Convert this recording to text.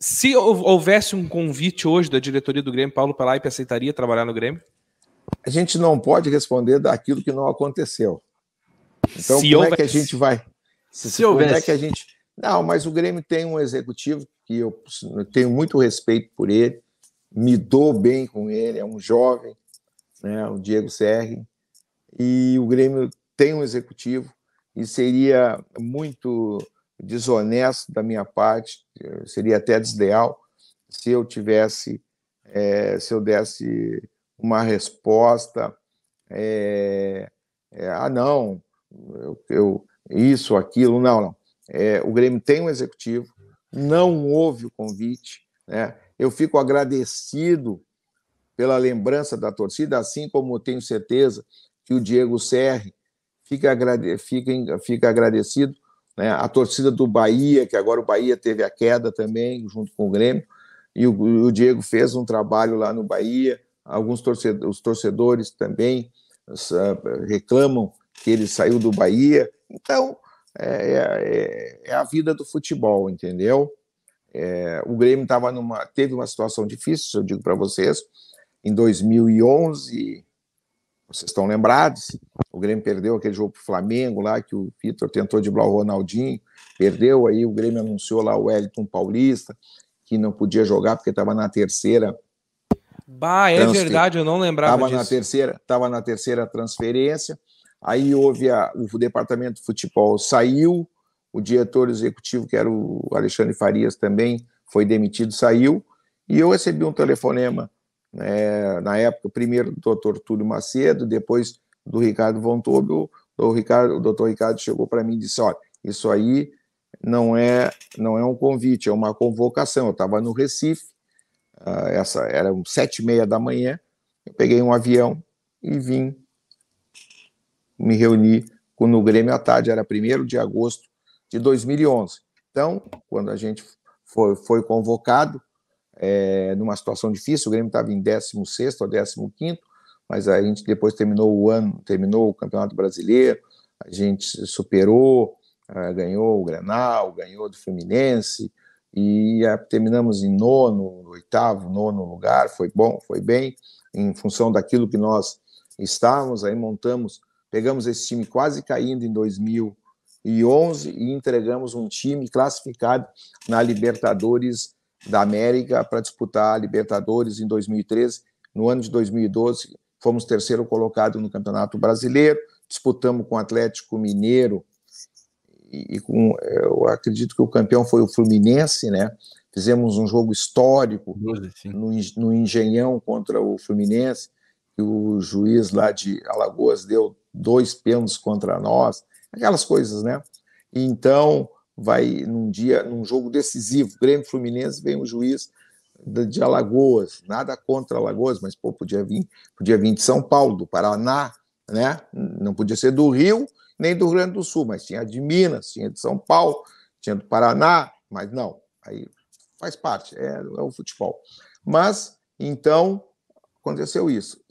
Se houvesse um convite hoje da diretoria do Grêmio, Paulo Pelaipe aceitaria trabalhar no Grêmio? A gente não pode responder daquilo que não aconteceu. Então, se como houvesse. é que a gente vai? Se, se como é que a gente. Não, mas o Grêmio tem um executivo que eu tenho muito respeito por ele, me dou bem com ele, é um jovem, né, o Diego Serri, e o Grêmio tem um executivo, e seria muito desonesto da minha parte, eh, seria até desleal se eu tivesse, é, se eu desse uma resposta, é, é, ah não, eu, eu, isso, aquilo, não, não. É, o Grêmio tem um executivo, não houve o convite, né? Eu fico agradecido pela lembrança da torcida, assim como tenho certeza que o Diego Serri fica, agrade, fica, fica agradecido né? A torcida do Bahia, que agora o Bahia teve a queda também, junto com o Grêmio, e o, o Diego fez um trabalho lá no Bahia. Alguns torcedores, os torcedores também ah, reclamam que ele saiu do Bahia. Então, é, é, é, é a vida do futebol, entendeu? É, o Grêmio tava numa, teve uma situação difícil, eu digo para vocês, em 2011 vocês estão lembrados, o Grêmio perdeu aquele jogo para o Flamengo lá, que o Vitor tentou driblar o Ronaldinho, perdeu, aí o Grêmio anunciou lá o Wellington Paulista, que não podia jogar porque estava na terceira. Bah, é transfer... verdade, eu não lembrava tava disso. Na terceira, tava na terceira transferência, aí houve a, o departamento de futebol saiu, o diretor executivo, que era o Alexandre Farias também, foi demitido, saiu, e eu recebi um telefonema né? na época, primeiro do doutor Túlio Macedo, depois do Ricardo Von o, Ricardo, o doutor Ricardo chegou para mim e disse, olha, isso aí não é, não é um convite, é uma convocação, eu estava no Recife, uh, essa era um sete e meia da manhã, eu peguei um avião e vim me reunir com, no Grêmio à tarde, era 1 de agosto de 2011. Então, quando a gente foi, foi convocado, é, numa situação difícil, o Grêmio estava em 16 ou 15, mas a gente depois terminou o ano, terminou o Campeonato Brasileiro, a gente superou, é, ganhou o Granal, ganhou do Fluminense, e é, terminamos em nono, oitavo, nono lugar, foi bom, foi bem, em função daquilo que nós estávamos, aí montamos, pegamos esse time quase caindo em 2000, e 11 e entregamos um time classificado na Libertadores da América para disputar a Libertadores em 2013. No ano de 2012, fomos terceiro colocado no Campeonato Brasileiro, disputamos com o Atlético Mineiro e, com, eu acredito que o campeão foi o Fluminense, né? Fizemos um jogo histórico no, no Engenhão contra o Fluminense, que o juiz lá de Alagoas deu dois pênaltis contra nós, aquelas coisas, né? Então, vai num dia, num jogo decisivo, Grêmio Fluminense, vem o um juiz de Alagoas, nada contra Alagoas, mas pô, podia vir, podia vir de São Paulo, do Paraná, né? Não podia ser do Rio nem do Rio Grande do Sul, mas tinha de Minas, tinha de São Paulo, tinha do Paraná, mas não, aí faz parte, é, é o futebol. Mas então aconteceu isso.